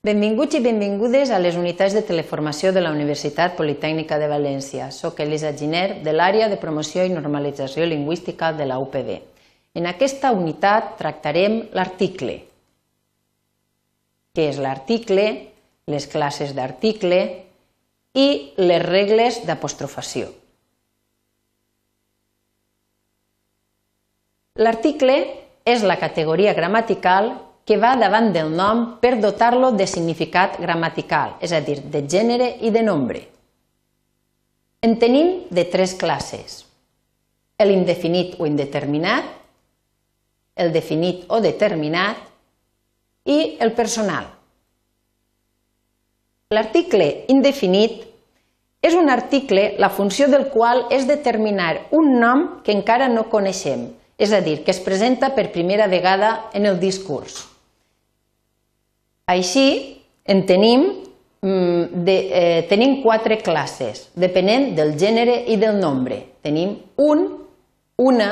Benvinguts i benvingudes a les unitats de teleformació de la Universitat Politècnica de València. Soc Elisa Giner, de l'àrea de promoció i normalització lingüística de la UPB. En aquesta unitat tractarem l'article. Què és l'article, les classes d'article i les regles d'apostrofació. L'article és la categoria gramatical que va davant del nom per dotar-lo de significat gramatical, és a dir, de gènere i de nombre. En tenim de tres classes. El indefinit o indeterminat, el definit o determinat i el personal. L'article indefinit és un article la funció del qual és determinar un nom que encara no coneixem, és a dir, que es presenta per primera vegada en el discurs. Així, en tenim, mm, de, eh, tenim quatre classes, depenent del gènere i del nombre. Tenim un, una,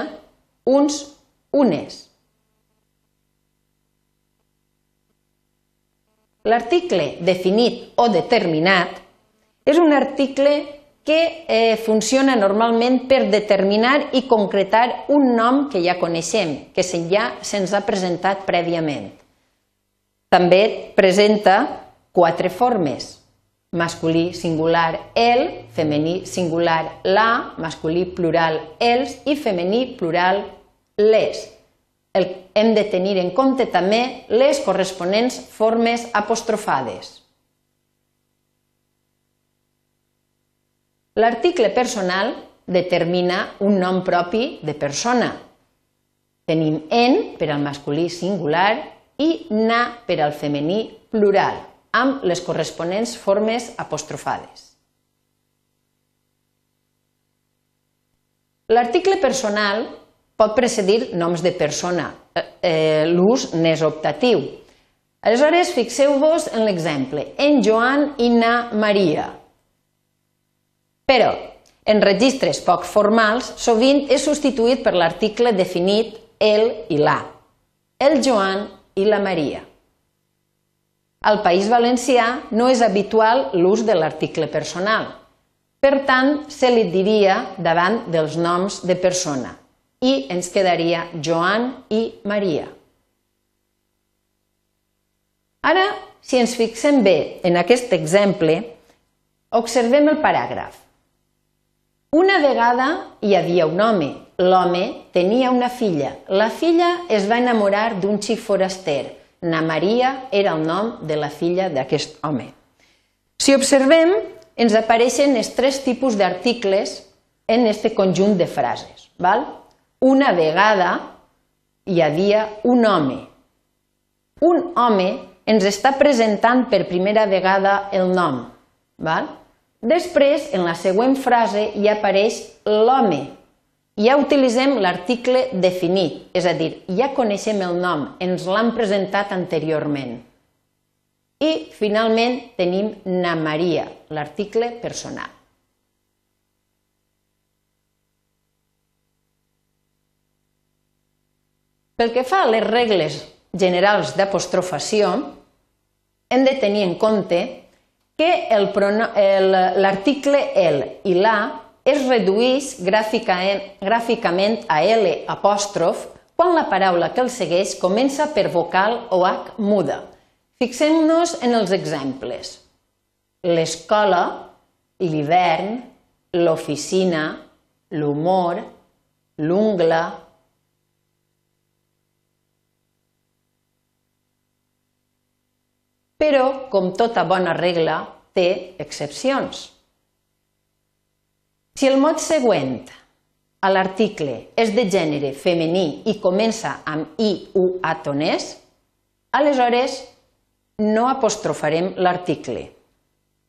uns, unes. L'article definit o determinat és un article que eh, funciona normalment per determinar i concretar un nom que ja coneixem, que ja, se'ns ha presentat prèviament. També presenta quatre formes. Masculí singular el, femení singular la, masculí plural els i femení plural les. El, hem de tenir en compte també les corresponents formes apostrofades. L'article personal determina un nom propi de persona. Tenim en per al masculí singular i na per al femení plural, amb les corresponents formes apostrofades. L'article personal pot precedir noms de persona. Eh, eh, l'ús n'és optatiu. Aleshores, fixeu-vos en l'exemple. En Joan i na Maria. Però, en registres poc formals, sovint és substituït per l'article definit el i la. El Joan i la Maria. Al País Valencià no és habitual l'ús de l'article personal. Per tant, se li diria davant dels noms de persona i ens quedaria Joan i Maria. Ara, si ens fixem bé en aquest exemple, observem el paràgraf. Una vegada hi havia un home L'home tenia una filla. La filla es va enamorar d'un xic foraster. Na Maria era el nom de la filla d'aquest home. Si observem, ens apareixen els tres tipus d'articles en aquest conjunt de frases. Val? Una vegada hi havia un home. Un home ens està presentant per primera vegada el nom. Val? Després, en la següent frase, hi apareix l'home, ja utilitzem l'article definit, és a dir, ja coneixem el nom, ens l'han presentat anteriorment. I, finalment, tenim na Maria, l'article personal. Pel que fa a les regles generals d'apostrofació, hem de tenir en compte que l'article el, el, el i la es reduís gràficament a L apòstrof quan la paraula que el segueix comença per vocal o H muda. Fixem-nos en els exemples. L'escola, l'hivern, l'oficina, l'humor, l'ungla, però, com tota bona regla, té excepcions. Si el mot següent a l'article és de gènere femení i comença amb i u atonès, aleshores no apostrofarem l'article.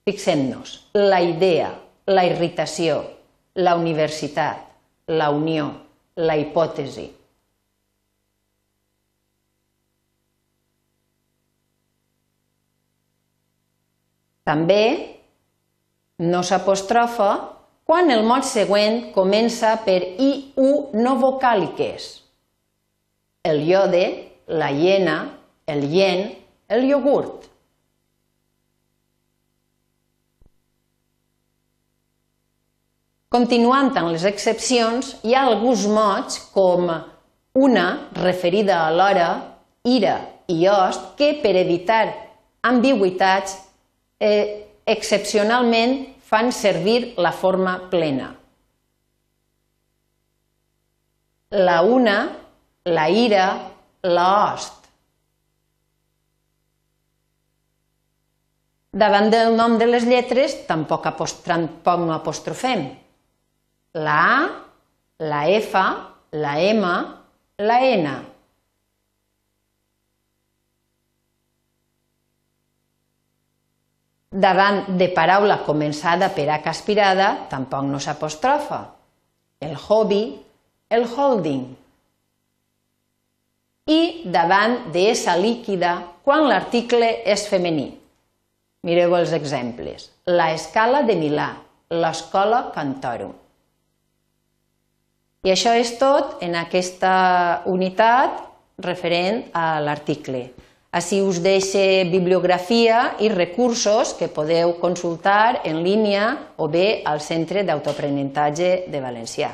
Fixem-nos, la idea, la irritació, la universitat, la unió, la hipòtesi. També no s'apostrofa quan el mot següent comença per IU no vocàliques. El iode, la hiena, el yen, el iogurt. Continuant amb les excepcions, hi ha alguns mots com una, referida a l'hora, ira i host, que per evitar ambigüitats, eh, excepcionalment fan servir la forma plena. La una, la ira, la host. Davant del nom de les lletres tampoc, tampoc no apostrofem. La A, la F, la M, la N. davant de paraula començada per a caspirada, tampoc no s'apostrofa. El hobby, el holding. I davant de líquida quan l'article és femení. Mireu els exemples. La escala de Milà, l'escola Cantorum. I això és tot en aquesta unitat referent a l'article. Així us deixe bibliografia i recursos que podeu consultar en línia o bé al Centre d'Autoaprenentatge de Valencià.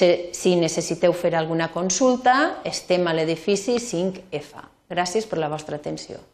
Si necessiteu fer alguna consulta, estem a l'edifici 5F. Gràcies per la vostra atenció.